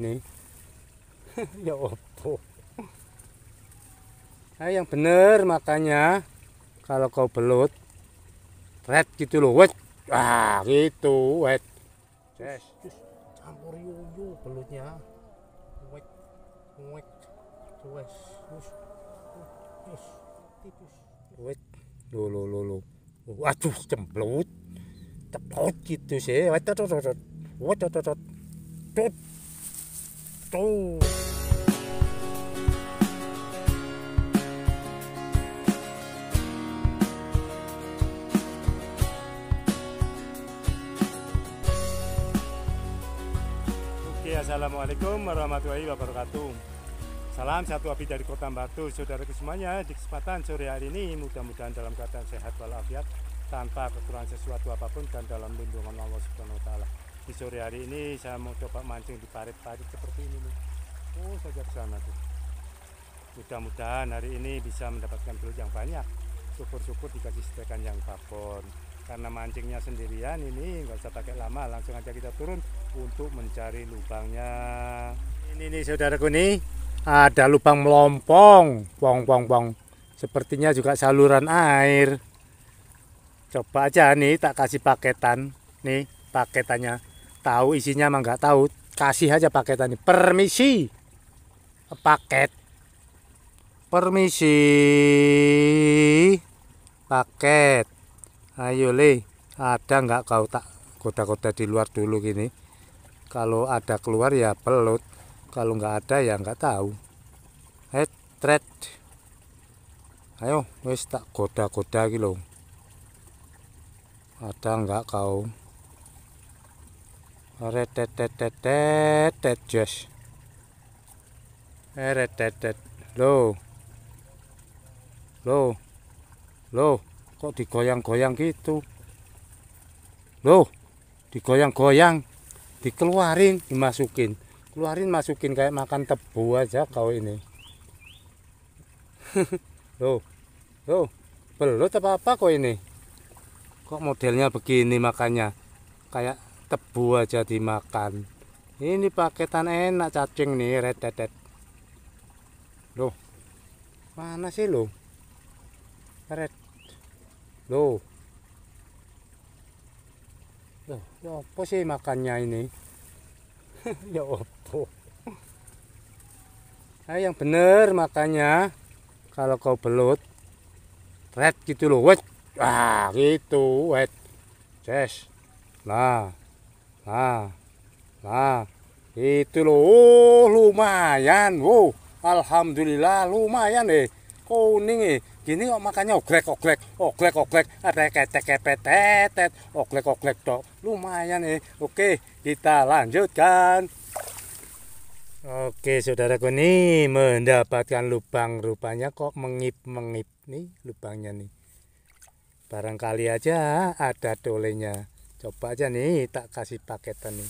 ini ya opo nah yang bener makanya kalau kau belut red gitu loh wet ah gitu wet yes campur yuyu belutnya wet wet yes. yes. yes. yes. wet lo lo lo lo waduh cemblut cepot gitu sih wet wet tot tot tot tot esto. Oke, Assalamualaikum warahmatullahi wabarakatuh Salam satu api dari kota Batu saudara semuanya, di kesempatan sore hari ini Mudah-mudahan dalam keadaan sehat walafiat Tanpa kekurangan sesuatu apapun Dan dalam lindungan Allah Subhanahu Wa Ta'ala di sore hari ini saya mau coba mancing di parit-parit seperti ini nih. Oh, saja ke sana tuh. Mudah-mudahan hari ini bisa mendapatkan belut yang banyak. Syukur-syukur dikasih setekan yang babon. Karena mancingnya sendirian ini nggak usah pakai lama, langsung aja kita turun untuk mencari lubangnya. Ini nih saudaraku nih, ada lubang melompong, wong wong wong. Sepertinya juga saluran air. Coba aja nih tak kasih paketan. Nih paketannya tahu isinya mah nggak tahu kasih aja paketan ini permisi paket permisi paket ayo le ada nggak kau tak kota-kota di luar dulu gini kalau ada keluar ya pelut kalau nggak ada ya nggak tahu head eh, thread ayo wes tak kota-kota gitu ada nggak kau Retetetetetet Josh. Eh, retetet. Lo. Lo. Lo. kok digoyang-goyang gitu Lo digoyang-goyang dikeluarin dimasukin keluarin masukin kayak makan tebu aja kau ini lo, lo, belut apa apa kau ini kok modelnya begini makanya kayak tebu aja dimakan ini paketan enak cacing nih red rededet loh mana sih lo red loh loh ya apa sih makannya ini ya apa nah, yang bener makannya kalau kau belut red gitu loh wet ah gitu wet yes nah Nah, nah, itu loh, oh, lumayan. Wow, alhamdulillah lumayan deh Kuning nih, eh, Gini kok makanya oglek oglek, ogrek ketek tetet oglek oglek toh, Lumayan nih, eh, Oke, kita lanjutkan. Oke, saudaraku nih mendapatkan lubang rupanya kok mengip-mengip nih lubangnya nih. Barangkali aja ada dolenya coba aja nih tak kasih paketan nih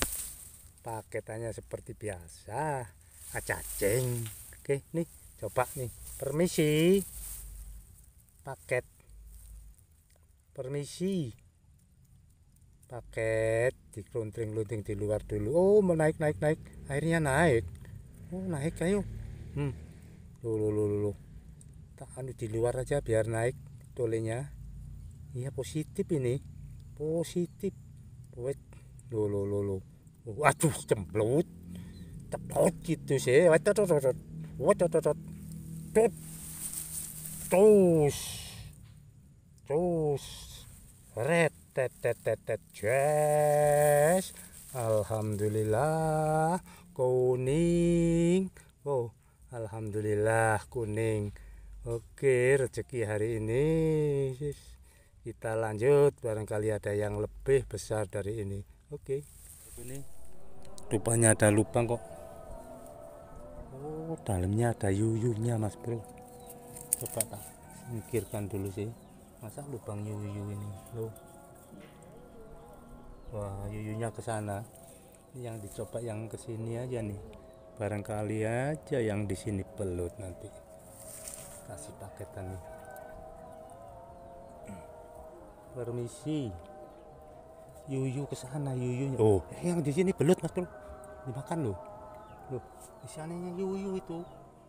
paketannya seperti biasa acacing oke nih coba nih permisi paket permisi paket diklunting lunting di luar dulu oh mau naik naik naik akhirnya naik oh naik ayo hmm lulu lulu lulu tak anu di luar aja biar naik tolenya iya positif ini positif wet lo lo lo lo waduh cemplut, cepot gitu sih waduh tot tot wet tot tot tot terus terus red tet tet tet tet jazz alhamdulillah kuning oh alhamdulillah kuning oke rezeki hari ini kita lanjut barangkali ada yang lebih besar dari ini oke okay. ini rupanya ada lubang kok oh dalamnya ada yuyunya mas bro coba tak singkirkan dulu sih masa lubang yuyu ini Lo? wah yuyunya ke sana yang dicoba yang ke sini aja nih barangkali aja yang di sini belut nanti kasih paketan nih permisi yuyu ke sana yuyunya oh. eh, yang di sini belut mas Bro. dimakan loh loh di sananya yuyu itu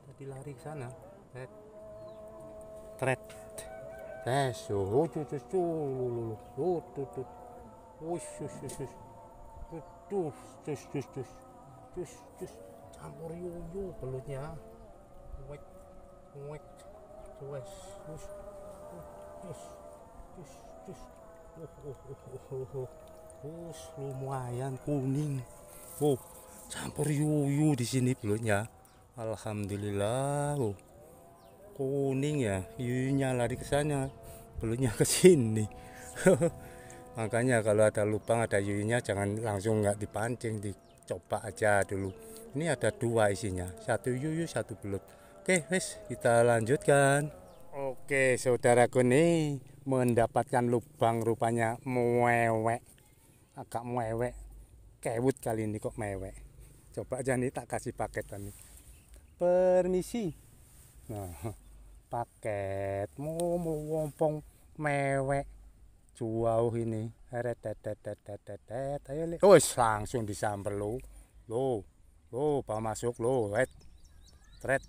tadi lari ke sana tret tret tes oh tuh tuh tuh oh tuh tuh oh tuh tuh tuh tuh tuh tuh tuh tuh tuh campur yuyu belutnya wek wek wes Terus, lumayan kuning. Wow, campur yuyu di sini belutnya. Alhamdulillah. Oh, kuning ya, yuyunya lari ke sana, belutnya ke sini. Makanya kalau ada lubang ada yuyunya jangan langsung nggak dipancing, dicoba aja dulu. Ini ada dua isinya, satu yuyu, satu belut. Oke, wes kita lanjutkan. Oke, saudaraku nih, mendapatkan lubang rupanya mewek agak mewek kewut kali ini kok mewek coba aja nih tak kasih paket tadi permisi nah paket mau mau wompong mewek jauh ini retetetetetetet ayo langsung disamper lo lo lo bawa masuk lo wet tret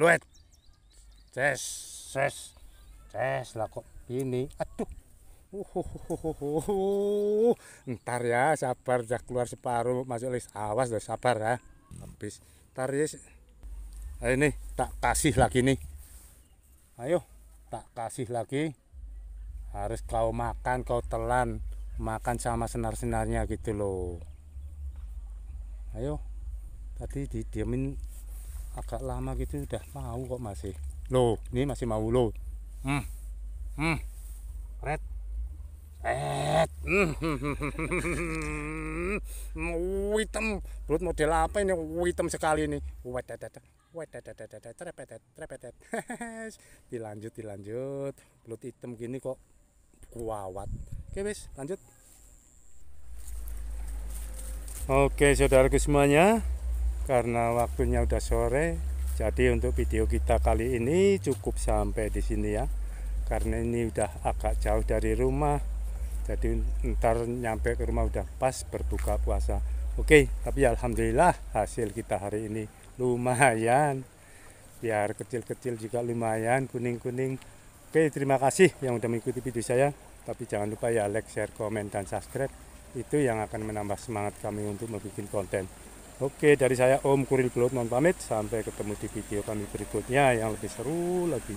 luet ces ces ces lah kok ini aduh Uhuhuhuhuhu. ntar ya sabar udah keluar separuh masuk list awas udah sabar ya habis ntar ya ini tak kasih lagi nih ayo tak kasih lagi harus kau makan kau telan makan sama senar-senarnya gitu loh ayo tadi didiamin agak lama gitu udah mau kok masih loh ini masih mau loh hmm. Hmm. Red. Red. Hmm. hitam. Belut model apa ini? Hitam sekali ini. Wet, trepetet, trepetet. dilanjut, dilanjut. Belut hitam gini kok kuawat. Oke, bis, lanjut. Oke, saudaraku semuanya. Karena waktunya udah sore, jadi untuk video kita kali ini cukup sampai di sini ya karena ini udah agak jauh dari rumah jadi ntar nyampe ke rumah udah pas berbuka puasa oke tapi alhamdulillah hasil kita hari ini lumayan biar kecil-kecil juga lumayan kuning-kuning oke terima kasih yang udah mengikuti video saya tapi jangan lupa ya like share komen dan subscribe itu yang akan menambah semangat kami untuk membuat konten Oke, dari saya Om Kuril Belot mohon pamit. Sampai ketemu di video kami berikutnya yang lebih seru lagi.